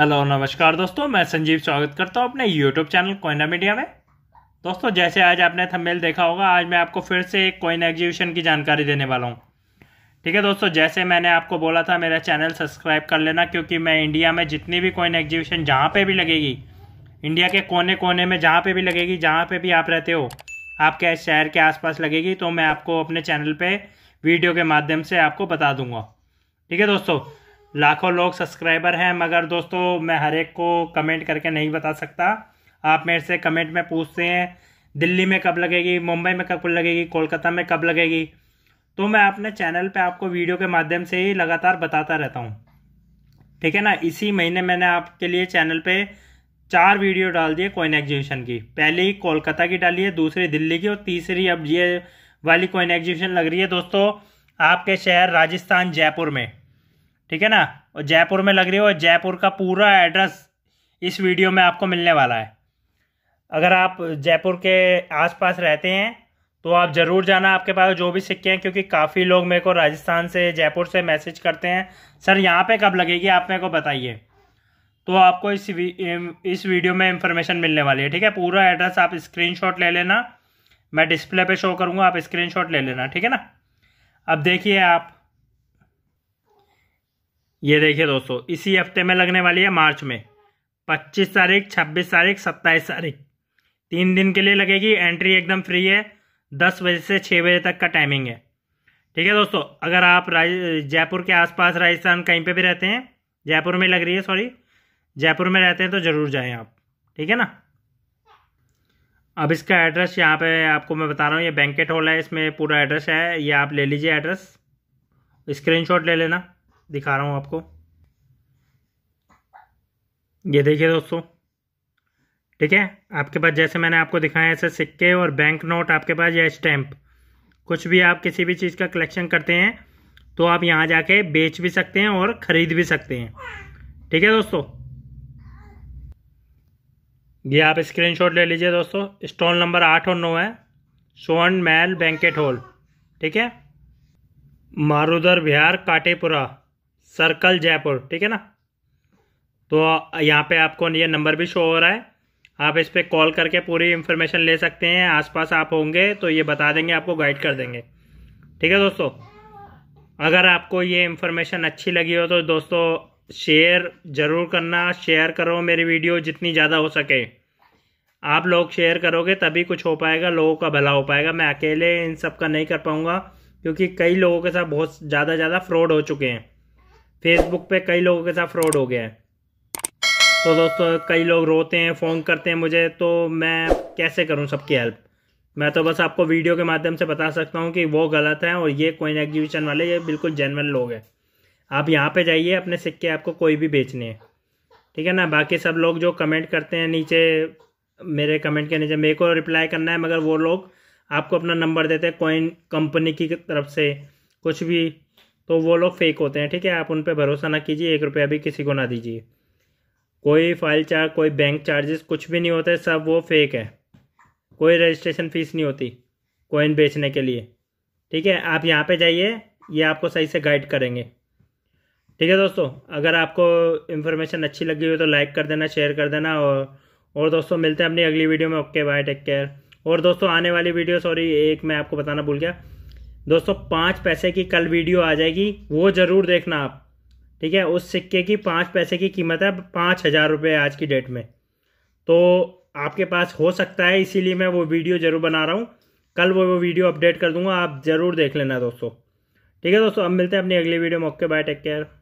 hello नमस्कार दोस्तों मैं संजीव स्वागत करता हूँ अपने यूट्यूब चैनल कोयना मीडिया में दोस्तों जैसे आज आपने थंबनेल देखा होगा आज मैं आपको फिर से एक कोइन एग्जीबिशन की जानकारी देने वाला हूँ ठीक है दोस्तों जैसे मैंने आपको बोला था मेरा चैनल सब्सक्राइब कर लेना क्योंकि मैं इंडिया में जितनी भी कोइन एग्जीबिशन जहाँ पर भी लगेगी इंडिया के कोने कोने में जहाँ पर भी लगेगी जहाँ पर भी आप रहते हो आपके शहर के आसपास लगेगी तो मैं आपको अपने चैनल पर वीडियो के माध्यम से आपको बता दूंगा ठीक है दोस्तों लाखों लोग सब्सक्राइबर हैं मगर दोस्तों मैं हर एक को कमेंट करके नहीं बता सकता आप मेरे से कमेंट में पूछते हैं दिल्ली में कब लगेगी मुंबई में कब लगेगी कोलकाता में कब लगेगी तो मैं अपने चैनल पे आपको वीडियो के माध्यम से ही लगातार बताता रहता हूँ ठीक है ना इसी महीने मैंने आपके लिए चैनल पे चार वीडियो डाल दिए कोइन एग्जीबिशन की पहली कोलकाता की डाली है दूसरी दिल्ली की और तीसरी अब ये वाली कोइन एग्जीबिशन लग रही है दोस्तों आपके शहर राजस्थान जयपुर में ठीक है ना और जयपुर में लग रही हो और जयपुर का पूरा एड्रेस इस वीडियो में आपको मिलने वाला है अगर आप जयपुर के आसपास रहते हैं तो आप ज़रूर जाना आपके पास जो भी सिक्के हैं क्योंकि काफ़ी लोग मेरे को राजस्थान से जयपुर से मैसेज करते हैं सर यहाँ पे कब लगेगी आप मेरे को बताइए तो आपको इस वी, इस वीडियो में इंफॉर्मेशन मिलने वाली है ठीक है पूरा एड्रेस आप स्क्रीनशॉट ले लेना मैं डिस्प्ले पे शो करूँगा आप स्क्रीनशॉट ले लेना ठीक है ना अब देखिए आप ये देखिए दोस्तों इसी हफ्ते में लगने वाली है मार्च में 25 तारीख 26 तारीख 27 तारीख तीन दिन के लिए लगेगी एंट्री एकदम फ्री है दस बजे से छः बजे तक का टाइमिंग है ठीक है दोस्तों अगर आप जयपुर के आसपास राजस्थान कहीं पे भी रहते हैं जयपुर में लग रही है सॉरी जयपुर में रहते हैं तो ज़रूर जाएं आप ठीक है ना अब इसका एड्रेस यहाँ पे आपको मैं बता रहा हूँ ये बैंकेट हॉल है इसमें पूरा एड्रेस है ये आप ले लीजिए एड्रेस स्क्रीन ले लेना दिखा रहा हूँ आपको ये देखिए दोस्तों ठीक है आपके पास जैसे मैंने आपको दिखाया ऐसे सिक्के और बैंक नोट आपके पास या स्टैम्प कुछ भी आप किसी भी चीज़ का कलेक्शन करते हैं तो आप यहाँ जाके बेच भी सकते हैं और ख़रीद भी सकते हैं ठीक है दोस्तों ये आप स्क्रीनशॉट ले लीजिए दोस्तों स्टॉल नंबर आठ और नौ है सोन मैल बैंकेट हॉल ठीक है मारुदर बिहार काटेपुरा सर्कल जयपुर ठीक है ना तो यहाँ पे आपको ये नंबर भी शो हो रहा है आप इस पर कॉल करके पूरी इन्फॉर्मेशन ले सकते हैं आसपास आप होंगे तो ये बता देंगे आपको गाइड कर देंगे ठीक है दोस्तों अगर आपको ये इन्फॉर्मेशन अच्छी लगी हो तो दोस्तों शेयर ज़रूर करना शेयर करो मेरी वीडियो जितनी ज़्यादा हो सके आप लोग शेयर करोगे तभी कुछ हो पाएगा लोगों का भला हो पाएगा मैं अकेले इन सब का नहीं कर पाऊँगा क्योंकि कई लोगों के साथ बहुत ज़्यादा ज़्यादा फ्रॉड हो चुके हैं फेसबुक पे कई लोगों के साथ फ्रॉड हो गया है तो दोस्तों कई लोग रोते हैं फ़ोन करते हैं मुझे तो मैं कैसे करूं सबकी हेल्प मैं तो बस आपको वीडियो के माध्यम से बता सकता हूं कि वो गलत है और ये कोइन एग्जीबिशन वाले ये बिल्कुल जेनवन लोग हैं आप यहाँ पे जाइए अपने सिक्के आपको कोई भी बेचने हैं ठीक है ना बाकी सब लोग जो कमेंट करते हैं नीचे मेरे कमेंट के नीचे मेरे को रिप्लाई करना है मगर वो लोग आपको अपना नंबर देते हैं कोइन कंपनी की तरफ से कुछ भी तो वो लोग फेक होते हैं ठीक है आप उन पर भरोसा ना कीजिए एक रुपया भी किसी को ना दीजिए कोई फाइल चार्ज कोई बैंक चार्जेस कुछ भी नहीं होते सब वो फेक है कोई रजिस्ट्रेशन फ़ीस नहीं होती कोइन बेचने के लिए ठीक है आप यहाँ पे जाइए ये आपको सही से गाइड करेंगे ठीक है दोस्तों अगर आपको इन्फॉर्मेशन अच्छी लगी हो तो लाइक कर देना शेयर कर देना और और दोस्तों मिलते हैं अपनी अगली वीडियो में ओके बाय टेक केयर और दोस्तों आने वाली वीडियो सॉरी एक मैं आपको बताना भूल गया दोस्तों पाँच पैसे की कल वीडियो आ जाएगी वो ज़रूर देखना आप ठीक है उस सिक्के की पाँच पैसे की कीमत है पाँच हज़ार रुपये आज की डेट में तो आपके पास हो सकता है इसीलिए मैं वो वीडियो ज़रूर बना रहा हूँ कल वो वो वीडियो अपडेट कर दूंगा आप ज़रूर देख लेना दोस्तों ठीक है दोस्तों अब मिलते हैं अपनी अगली वीडियो में ओके बाय टेक केयर